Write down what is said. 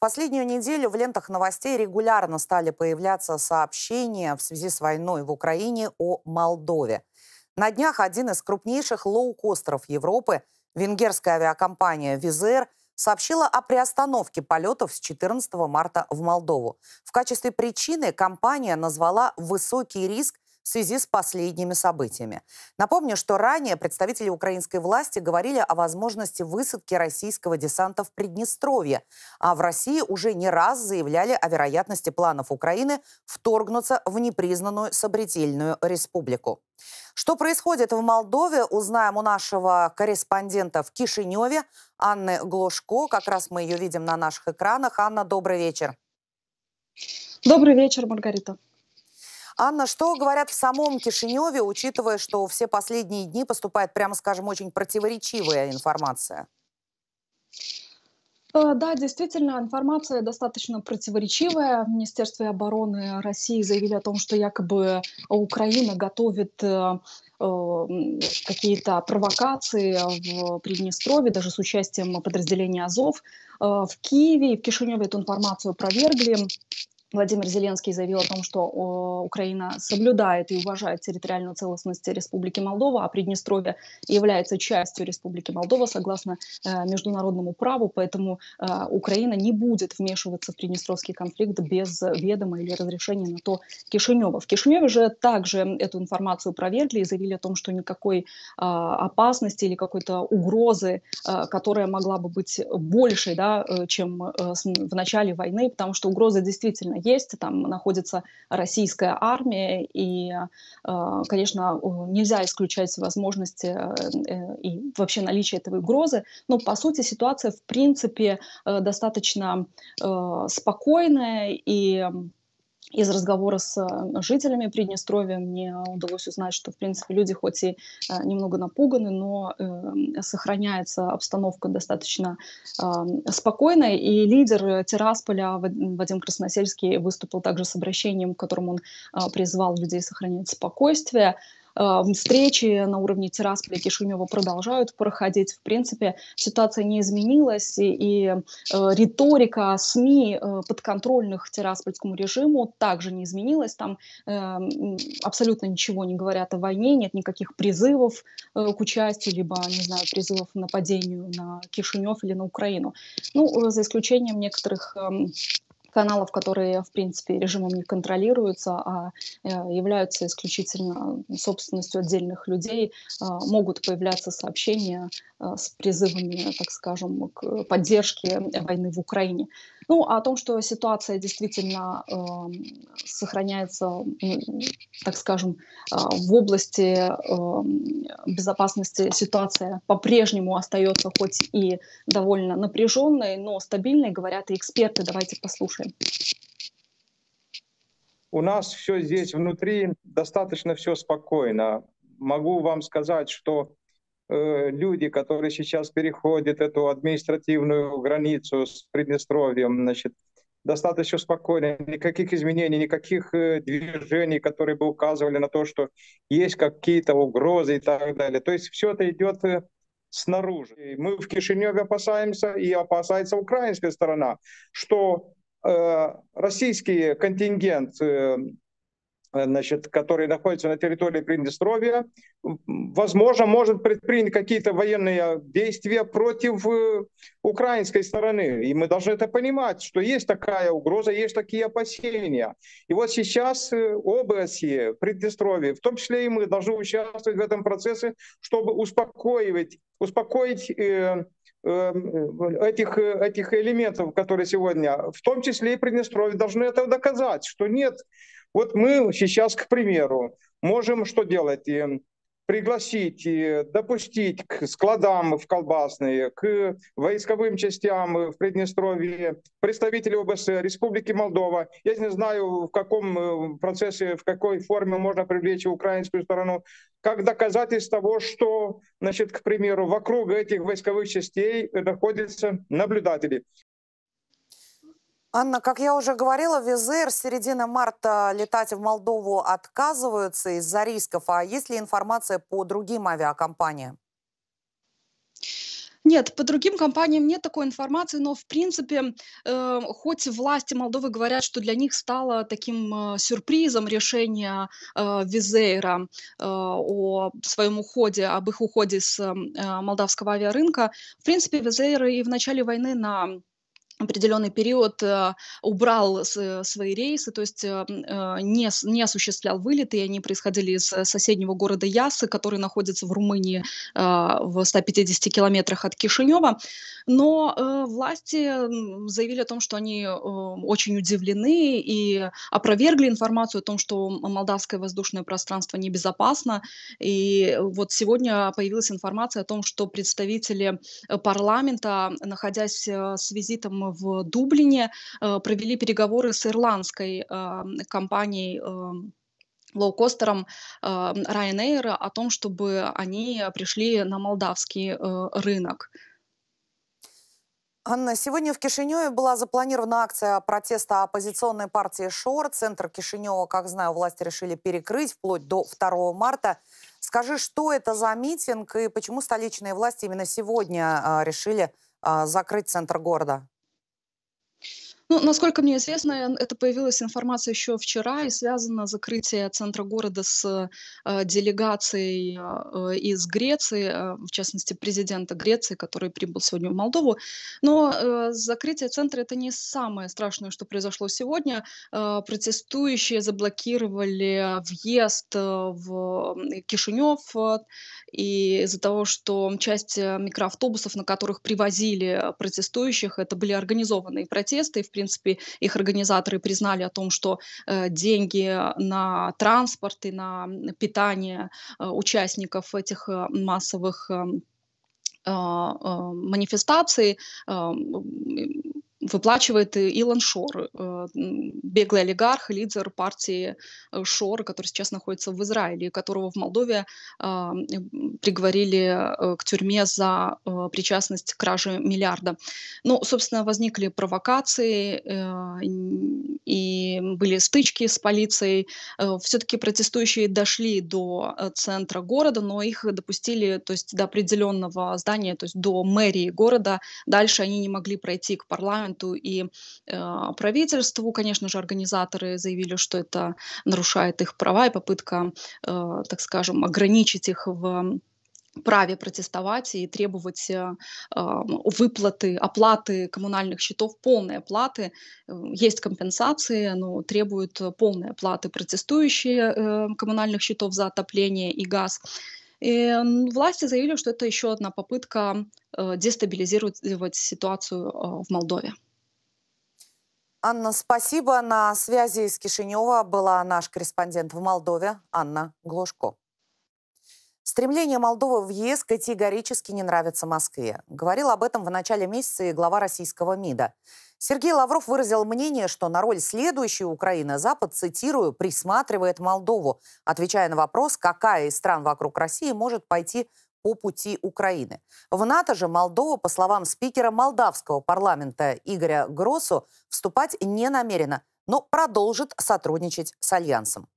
последнюю неделю в лентах новостей регулярно стали появляться сообщения в связи с войной в Украине о Молдове. На днях один из крупнейших лоукостеров Европы, венгерская авиакомпания «Визер», сообщила о приостановке полетов с 14 марта в Молдову. В качестве причины компания назвала высокий риск в связи с последними событиями. Напомню, что ранее представители украинской власти говорили о возможности высадки российского десанта в Приднестровье, а в России уже не раз заявляли о вероятности планов Украины вторгнуться в непризнанную Собретельную республику. Что происходит в Молдове, узнаем у нашего корреспондента в Кишиневе Анны Глушко. Как раз мы ее видим на наших экранах. Анна, добрый вечер. Добрый вечер, Маргарита. Анна, что говорят в самом Кишиневе, учитывая, что все последние дни поступает, прямо скажем, очень противоречивая информация? Э, да, действительно, информация достаточно противоречивая. В Министерстве обороны России заявили о том, что якобы Украина готовит э, э, какие-то провокации в Приднестровье, даже с участием подразделения Азов. В Киеве и в Кишиневе эту информацию опровергли. Владимир Зеленский заявил о том, что о, Украина соблюдает и уважает территориальную целостность Республики Молдова, а Приднестровье является частью Республики Молдова согласно э, международному праву, поэтому э, Украина не будет вмешиваться в Приднестровский конфликт без ведома или разрешения на то Кишинева. В Кишиневе же также эту информацию проверили и заявили о том, что никакой э, опасности или какой-то угрозы, э, которая могла бы быть большей, да, э, чем э, в начале войны, потому что угроза действительно есть, там находится российская армия, и, э, конечно, нельзя исключать возможности э, э, и вообще наличие этой угрозы, но, по сути, ситуация, в принципе, достаточно спокойная, и из разговора с э, жителями Приднестровья мне удалось узнать, что, в принципе, люди хоть и э, немного напуганы, но эм, сохраняется обстановка достаточно эм, спокойная. И лидер э, Террасполя Вадим Красносельский выступил также с обращением, к которому он призвал людей сохранять спокойствие – Эм, встречи на уровне Тирасполя и Кишинева продолжают проходить. В принципе, ситуация не изменилась, и, и э, риторика СМИ э, подконтрольных Тираспольскому режиму также не изменилась. Там э, абсолютно ничего не говорят о войне, нет никаких призывов э, к участию, либо, не знаю, призывов к нападению на Кишинев или на Украину. Ну, э, за исключением некоторых э, каналов, которые, в принципе, режимом не контролируются, а э, являются исключительно собственностью отдельных людей, а, могут появляться сообщения а, с призывами, так скажем, к поддержке войны в Украине. Ну, а о том, что ситуация действительно э, сохраняется, так скажем, э, в области э, безопасности, ситуация по-прежнему остается хоть и довольно напряженной, но стабильной, говорят и эксперты. Давайте послушаем мысли. У нас все здесь внутри достаточно все спокойно. Могу вам сказать, что э, люди, которые сейчас переходят эту административную границу с Приднестровьем, значит, достаточно спокойно, никаких изменений, никаких э, движений, которые бы указывали на то, что есть какие-то угрозы и так далее. То есть все это идет э, снаружи. мы в Кишиневе опасаемся и опасается украинская сторона, что Э, российский контингент, э, значит, который находится на территории Приднестровья, возможно, может предпринять какие-то военные действия против э, украинской стороны. И мы должны это понимать, что есть такая угроза, есть такие опасения. И вот сейчас ОБСЕ, Приднестровья, в том числе и мы, должны участвовать в этом процессе, чтобы успокоить, успокоить Эм, этих, э, этих элементов, которые сегодня, в том числе и Приднестровье, должны это доказать, что нет. Вот мы сейчас, к примеру, можем что делать? Эм, пригласить, допустить к складам в колбасные, к войсковым частям в Приднестровье представителей ОБСЕ, Республики Молдова. Я не знаю, в каком э, процессе, в какой форме можно привлечь украинскую сторону, как доказательство того, что, значит, к примеру, вокруг этих войсковых частей находятся наблюдатели. Анна, как я уже говорила, Визер с середины марта летать в Молдову отказываются из-за рисков. А есть ли информация по другим авиакомпаниям? Нет, по другим компаниям нет такой информации, но в принципе, э, хоть власти Молдовы говорят, что для них стало таким э, сюрпризом решение э, Визейра э, о своем уходе, об их уходе с э, молдавского авиарынка. В принципе, Визейр и в начале войны на определенный период э, убрал свои рейсы, то есть э, э, не, не осуществлял вылеты, и они происходили из соседнего города Ясы, который находится в Румынии в 150 километрах от Кишинева. Но власти заявили о том, что они очень удивлены и опровергли информацию о том, что молдавское воздушное пространство небезопасно. И вот сегодня появилась информация о том, что представители парламента, находясь с визитом а, в Дублине а, провели переговоры с ирландской а, компанией лоукостером Ryanair о том, чтобы они пришли на молдавский рынок. Анна, сегодня в Кишиневе была запланирована акция протеста оппозиционной партии ШОР. Центр Кишинева, как знаю, власти решили перекрыть вплоть до 2 марта. Скажи, что это за митинг и почему столичные власти именно сегодня решили закрыть центр города? Ну, насколько мне известно, это появилась информация еще вчера, и связана закрытие центра города с э, делегацией э, из Греции, э, в частности, президента Греции, который прибыл сегодня в Молдову. Но э, закрытие центра — это не самое страшное, что произошло сегодня. Э, протестующие заблокировали въезд э, в Кишинев э, и из-за того, что часть э, микроавтобусов, на которых привозили протестующих, это были организованные протесты, и, в принципе, их организаторы признали о том, что э, деньги на транспорт и на питание э, участников этих э, массовых эм, манифестаций эм, выплачивает Илон Шор, э, беглый олигарх, лидер партии э, Шор, который сейчас находится в Израиле, которого в Молдове э, приговорили к тюрьме за причастность к краже миллиарда. Ну, собственно, возникли провокации, и были стычки с полицией. Э, Все-таки протестующие дошли до э, центра города, но их допустили то есть, до определенного здания, то есть до мэрии города. Дальше они не могли пройти к парламенту и э, правительству. Конечно же, организаторы заявили, что это нарушает их права и попытка, э, так скажем, ограничить их в праве протестовать и требовать э, выплаты, оплаты коммунальных счетов, полной оплаты. Эм, есть компенсации, но требуют полной оплаты протестующие э, коммунальных счетов за отопление и газ. И э, власти заявили, что это еще одна попытка э, дестабилизировать ситуацию э, в Молдове. Анна, спасибо. На связи из Кишинева была наш корреспондент в Молдове Анна Глушко. Стремление Молдовы в ЕС категорически не нравится Москве. Говорил об этом в начале месяца и глава российского МИДа. Сергей Лавров выразил мнение, что на роль следующей Украины Запад, цитирую, «присматривает Молдову», отвечая на вопрос, какая из стран вокруг России может пойти по пути Украины. В НАТО же Молдова, по словам спикера молдавского парламента Игоря Гросу, вступать не намерена, но продолжит сотрудничать с Альянсом.